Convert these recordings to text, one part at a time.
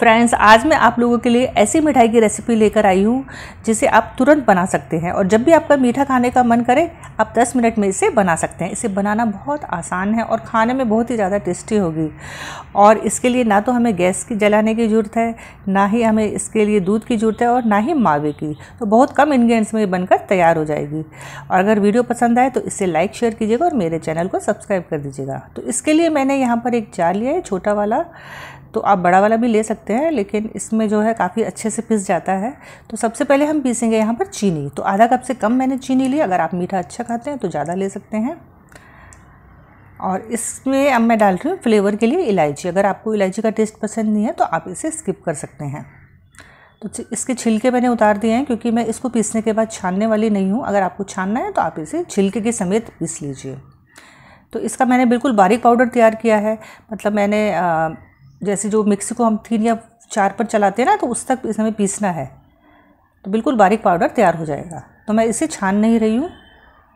friends आज मैं आप लोगों के लिए ऐसी मिठाई की रेसिपी लेकर आई हूँ जिसे आप तुरंत बना सकते हैं और जब भी आपका मीठा खाने का मन करे आप 10 मिनट में इसे बना सकते हैं इसे बनाना बहुत आसान है और खाने में बहुत ही ज़्यादा टेस्टी होगी और इसके लिए ना तो हमें गैस की जलाने की ज़रूरत है ना ही हमें इसके लिए दूध की ज़रूरत है और ना ही मावे की तो बहुत कम इन्ग्रीडियंट्स में ये बनकर तैयार हो जाएगी और अगर वीडियो पसंद आए तो इसे लाइक शेयर कीजिएगा और मेरे चैनल को सब्सक्राइब कर दीजिएगा तो इसके लिए मैंने यहाँ पर एक जार लिया है छोटा वाला तो आप बड़ा वाला भी ले सकते हैं लेकिन इसमें जो है काफ़ी अच्छे से पिस जाता है तो सबसे पहले हम पीसेंगे यहाँ पर चीनी तो आधा कप से कम मैंने चीनी ली अगर आप मीठा अच्छा खाते हैं तो ज़्यादा ले सकते हैं और इसमें अब मैं डाल रही हूँ फ्लेवर के लिए इलायची अगर आपको इलायची का टेस्ट पसंद नहीं है तो आप इसे स्किप कर सकते हैं तो इसके छिलके मैंने उतार दिए हैं क्योंकि मैं इसको पीसने के बाद छानने वाली नहीं हूँ अगर आपको छानना है तो आप इसे छिलके के समेत पीस लीजिए तो इसका मैंने बिल्कुल बारीक पाउडर तैयार किया है मतलब मैंने जैसे जो मिक्सी को हम तीन या चार पर चलाते हैं ना तो उस तक इसमें पीसना है तो बिल्कुल बारीक पाउडर तैयार हो जाएगा तो मैं इसे छान नहीं रही हूँ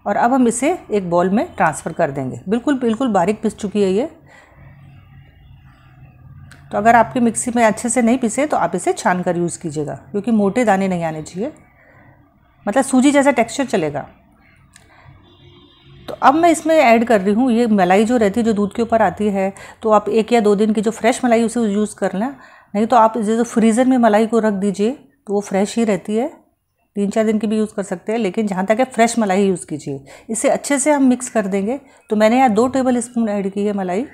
और अब हम इसे एक बॉल में ट्रांसफ़र कर देंगे बिल्कुल बिल्कुल बारीक पिस चुकी है ये तो अगर आपके मिक्सी में अच्छे से नहीं पिसे तो आप इसे छान कर यूज़ कीजिएगा क्योंकि मोटे दाने नहीं आने चाहिए मतलब सूजी जैसा टेक्सचर चलेगा तो अब मैं इसमें ऐड कर रही हूँ ये मलाई जो रहती है जो दूध के ऊपर आती है तो आप एक या दो दिन की जो फ्रेश मलाई उसे यूज़ कर लें नहीं तो आप जैसे फ्रीज़र तो में मलाई को रख दीजिए तो वो फ्रेश ही रहती है तीन चार दिन की भी यूज़ कर सकते हैं लेकिन जहाँ तक है फ्रेश मलाई यूज़ कीजिए इसे अच्छे से हम मिक्स कर देंगे तो मैंने यहाँ दो टेबल स्पून ऐड की है मलाई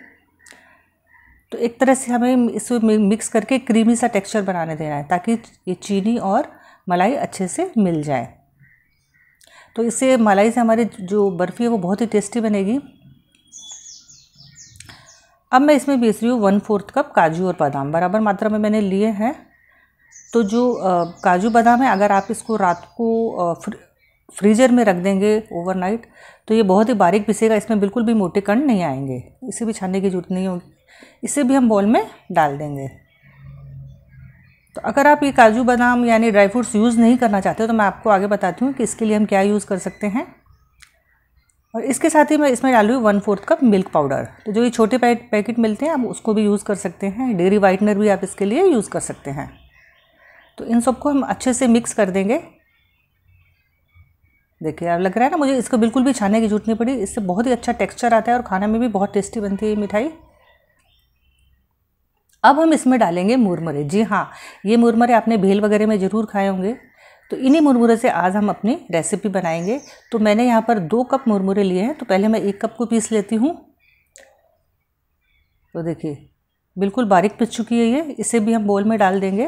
तो एक तरह से हमें इसे मिक्स करके क्रीमी सा टेक्सचर बनाने देना है ताकि ये चीनी और मलाई अच्छे से मिल जाए तो इससे मलाई से हमारी जो बर्फ़ी है वो बहुत ही टेस्टी बनेगी अब मैं इसमें बेच रही हूँ वन फोर्थ कप काजू और बादाम बराबर मात्रा में मैंने लिए हैं तो जो काजू बादाम है अगर आप इसको रात को फ्रीजर में रख देंगे ओवरनाइट तो ये बहुत ही बारीक पिसेगा इसमें बिल्कुल भी मोटे कण नहीं आएंगे इसे भी छानने की जरूरत नहीं होगी इसे भी हम बॉल में डाल देंगे तो अगर आप ये काजू बादाम यानी ड्राई फ्रूट्स यूज़ नहीं करना चाहते तो मैं आपको आगे बताती हूँ कि इसके लिए हम क्या यूज़ कर सकते हैं और इसके साथ ही मैं इसमें डालू one fourth cup milk powder तो जो ये छोटे पैकेट मिलते हैं आप उसको भी यूज़ कर सकते हैं डेरी वाइटनर भी आप इसके लिए यूज़ कर सकते हैं तो इन सबको हम अच्छे से मिक्स कर देंगे देखिए अब लग रहा है ना मुझे इसको बिल्कुल भी छाने की जरूरत नहीं पड़ी इससे बहुत ही अच्छा टेक्सचर आता है और खाने में भी बहुत टेस्टी बनती है ये मिठाई अब हम इसमें डालेंगे मुरमुरे जी हाँ ये मुरमुरे आपने भेल वगैरह में ज़रूर खाए होंगे तो इन्हीं मुरमुरे से आज हम अपनी रेसिपी बनाएंगे तो मैंने यहाँ पर दो कप मुरमुरे लिए हैं तो पहले मैं एक कप को पीस लेती हूँ तो देखिए बिल्कुल बारीक पिस चुकी है ये इसे भी हम बोल में डाल देंगे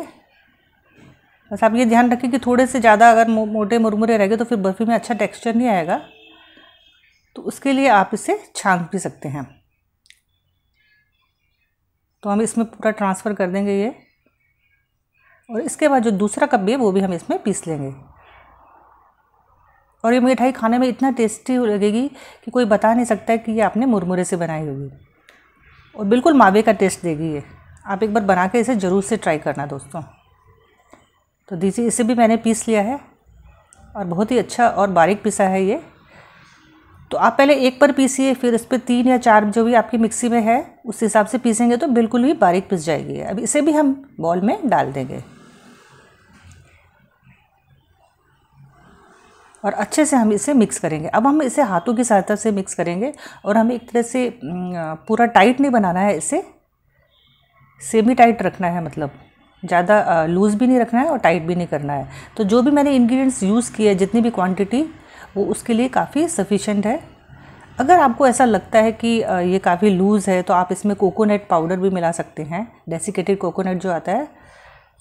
बस आप ये ध्यान रखें कि थोड़े से ज़्यादा अगर मोटे मुरमुरे रह गए तो फिर बर्फ़ी में अच्छा टेक्सचर नहीं आएगा तो उसके लिए आप इसे छान भी सकते हैं तो हम इसमें पूरा ट्रांसफ़र कर देंगे ये और इसके बाद जो दूसरा कप भी है वो भी हम इसमें पीस लेंगे और ये मिठाई खाने में इतना टेस्टी लगेगी कि कोई बता नहीं सकता कि ये आपने मुरमुरे से बनाई होगी और बिल्कुल मावे का टेस्ट देगी ये आप एक बार बना के इसे ज़रूर से ट्राई करना दोस्तों तो दीजिए इसे भी मैंने पीस लिया है और बहुत ही अच्छा और बारीक पिसा है ये तो आप पहले एक पर पीसिए फिर इस पर तीन या चार जो भी आपकी मिक्सी में है उस हिसाब से पीसेंगे तो बिल्कुल भी बारीक पिस जाएगी अब इसे भी हम बॉल में डाल देंगे और अच्छे से हम इसे मिक्स करेंगे अब हम इसे हाथों की सहायता से मिक्स करेंगे और हमें एक तरह से पूरा टाइट नहीं बनाना है इसे सेमी टाइट रखना है मतलब ज़्यादा लूज़ भी नहीं रखना है और टाइट भी नहीं करना है तो जो भी मैंने इंग्रेडिएंट्स यूज़ किए जितनी भी क्वांटिटी वो उसके लिए काफ़ी सफिशेंट है अगर आपको ऐसा लगता है कि ये काफ़ी लूज़ है तो आप इसमें कोकोनट पाउडर भी मिला सकते हैं डेसिकेटेड कोकोनट जो आता है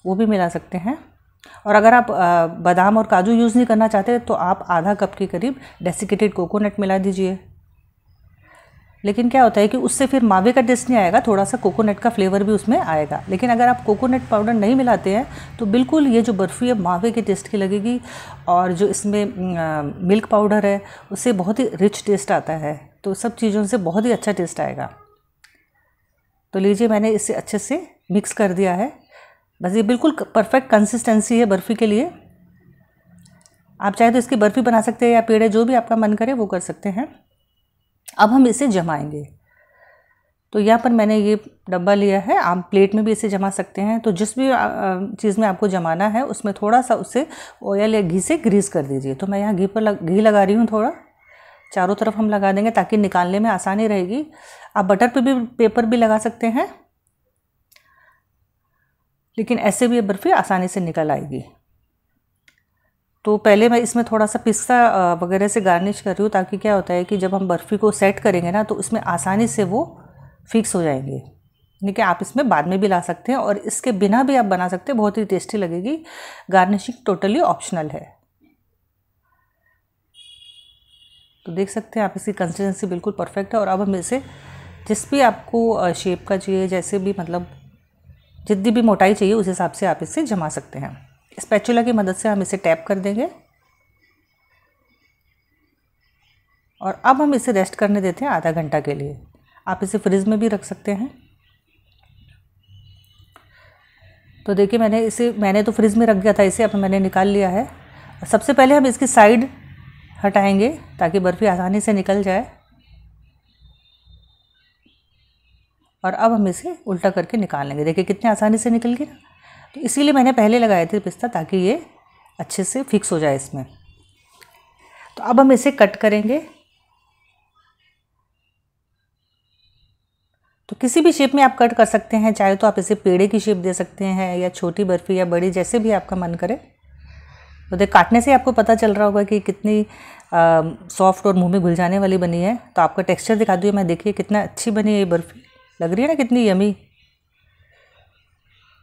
वो भी मिला सकते हैं और अगर आप बादाम और काजू यूज़ नहीं करना चाहते तो आप आधा कप के करीब डेसिकेटेड कोकोनट मिला दीजिए लेकिन क्या होता है कि उससे फिर मावे का टेस्ट नहीं आएगा थोड़ा सा कोकोनट का फ्लेवर भी उसमें आएगा लेकिन अगर आप कोकोनट पाउडर नहीं मिलाते हैं तो बिल्कुल ये जो बर्फ़ी है मावे के टेस्ट की लगेगी और जो इसमें मिल्क पाउडर है उससे बहुत ही रिच टेस्ट आता है तो सब चीज़ों से बहुत ही अच्छा टेस्ट आएगा तो लीजिए मैंने इसे अच्छे से मिक्स कर दिया है बस ये बिल्कुल परफेक्ट कंसिस्टेंसी है बर्फ़ी के लिए आप चाहे तो इसकी बर्फ़ी बना सकते हैं या पेड़े जो भी आपका मन करे वो कर सकते हैं अब हम इसे जमाएंगे तो यहाँ पर मैंने ये डब्बा लिया है आप प्लेट में भी इसे जमा सकते हैं तो जिस भी चीज़ में आपको जमाना है उसमें थोड़ा सा उसे ऑयल या घी से ग्रीस कर दीजिए तो मैं यहाँ घी पर घी लगा रही हूँ थोड़ा चारों तरफ हम लगा देंगे ताकि निकालने में आसानी रहेगी आप बटर पे भी पेपर भी लगा सकते हैं लेकिन ऐसे भी ये बर्फ़ी आसानी से निकल आएगी तो पहले मैं इसमें थोड़ा सा पिस्ता वगैरह से गार्निश कर रही हूँ ताकि क्या होता है कि जब हम बर्फ़ी को सेट करेंगे ना तो इसमें आसानी से वो फिक्स हो जाएंगे यानी कि आप इसमें बाद में भी ला सकते हैं और इसके बिना भी आप बना सकते हैं बहुत ही टेस्टी लगेगी गार्निशिंग टोटली ऑप्शनल है तो देख सकते हैं आप इसकी कंसिस्टेंसी बिल्कुल परफेक्ट है और अब हम इसे जिस भी आपको शेप का चाहिए जैसे भी मतलब जितनी भी मोटाई चाहिए उस हिसाब से आप इसे जमा सकते हैं स्पैचुला की मदद से हम इसे टैप कर देंगे और अब हम इसे रेस्ट करने देते हैं आधा घंटा के लिए आप इसे फ्रिज में भी रख सकते हैं तो देखिए मैंने इसे मैंने तो फ्रिज में रख दिया था इसे अब मैंने निकाल लिया है सबसे पहले हम इसकी साइड हटाएंगे ताकि बर्फ़ी आसानी से निकल जाए और अब हम इसे उल्टा करके निकाल लेंगे देखिए कितने आसानी से निकल गई ना तो इसीलिए मैंने पहले लगाए थे पिस्ता ताकि ये अच्छे से फिक्स हो जाए इसमें तो अब हम इसे कट करेंगे तो किसी भी शेप में आप कट कर सकते हैं चाहे तो आप इसे पेड़े की शेप दे सकते हैं या छोटी बर्फ़ी या बड़ी जैसे भी आपका मन करे तो देख काटने से आपको पता चल रहा होगा कि कितनी सॉफ्ट और मुंह में घुल जाने वाली बनी है तो आपका टेक्सचर दिखा दूँ मैं देखिए कितना अच्छी बनी है ये बर्फ़ी लग रही है ना कितनी यमी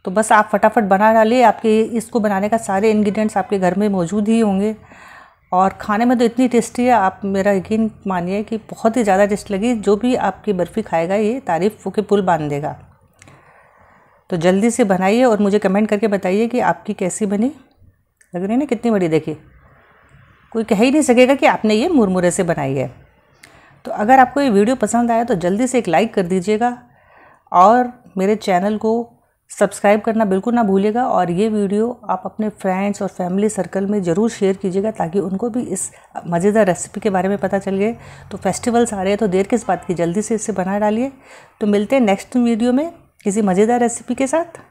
तो बस आप फटाफट बना डालिए आपके इसको बनाने का सारे इन्ग्रीडियंट्स आपके घर में मौजूद ही होंगे और खाने में तो इतनी टेस्टी है आप मेरा यकीन मानिए कि बहुत ही ज़्यादा टेस्ट लगी जो भी आपकी बर्फ़ी खाएगा ये तारीफ़ के पुल बांध देगा तो जल्दी से बनाइए और मुझे कमेंट करके बताइए कि आपकी कैसी बनी लग रही है ना कितनी बड़ी देखिए कोई कह ही नहीं सकेगा कि आपने ये मुरमुरे से बनाई है तो अगर आपको ये वीडियो पसंद आया तो जल्दी से एक लाइक कर दीजिएगा और मेरे चैनल को सब्सक्राइब करना बिल्कुल ना भूलिएगा और ये वीडियो आप अपने फ्रेंड्स और फैमिली सर्कल में ज़रूर शेयर कीजिएगा ताकि उनको भी इस मज़ेदार रेसिपी के बारे में पता चल जाए तो फेस्टिवल्स आ रहे हैं तो देर किस बात की जल्दी से इसे बना डालिए तो मिलते हैं नेक्स्ट वीडियो में किसी मज़ेदार रेसिपी के साथ